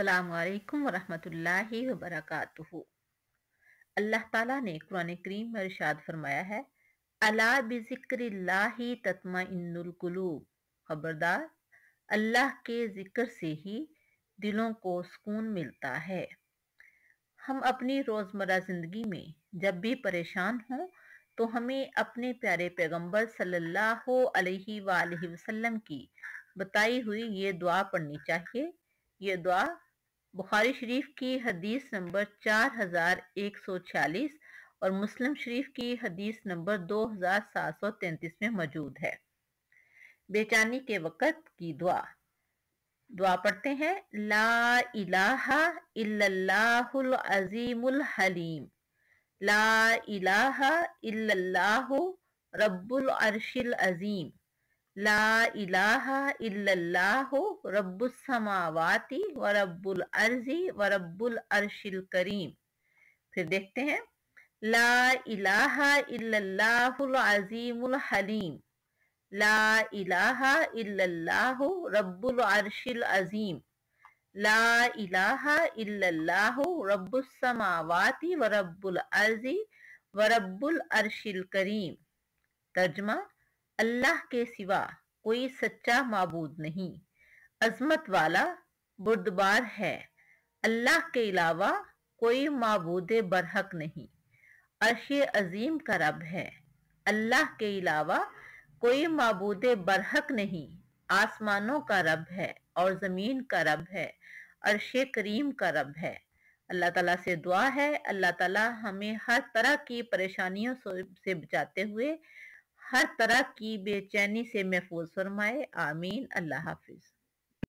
अल्लाम वरहमतुल्लाहि वबरकातुहु अल्लाह ताला ने कुरान करीम में इरशाद फरमाया है अला बिक्रिल्लाहि तत्मा इन्नुलकलूब खबरदार अल्लाह के ज़िक्र से ही दिलों को सुकून मिलता है हम अपनी रोज़मर्रा ज़िंदगी में जब भी परेशान हों तो हमें अपने प्यारे पैगम्बर सल्लल्लाहु अलैहि की बताई हुई ये दुआ पढ़नी चाहिए ये दुआ बुखारी शरीफ की हदीस नंबर चार हज़ार एक सौ छियालीस और मुस्लिम शरीफ की हदीस नंबर दो हज़ार सात सौ तैंतीस में मौजूद है बेचानी के वक़्त की दुआ दुआ पढ़ते हैं ला इलाहा इल्लल्लाहुल अजीमुल हलीम ला इलाहा इल्लल्लाहु रब्बुल अर्शिल अजीम ला इलाहा इल्लल्लाहु रब्बुस समावाति व रब्बुल अर्जी व रब्बुल अर्शिल करीम फिर देखते हैं ला इलाहा इल्लल्लाहुल अजीमुल हलीम ला इलाहा इल्लल्लाहु रब्बुल अर्शिल अजीम ला इलाहा इल्लल्लाहु रब्बुस समावाति व रब्बुल अर्जी व रब्बुल अर्शिल करीम तर्जमा अल्लाह के सिवा कोई सच्चा मबूद नहीं अजमत वाला बुरदबार है अल्लाह के अलावा कोई मबूद बरहक नहीं अर्श अजीम का रब है अल्लाह के अलावा कोई मबूद बरहक नहीं आसमानों का रब है और ज़मीन का रब है अर्श करीम का रब है अल्लाह ताला से दुआ है अल्लाह ताला हमें हर तरह की परेशानियों से बचाते हुए हर तरह की बेचैनी से महफूज फरमाए आमीन अल्लाह हाफिज़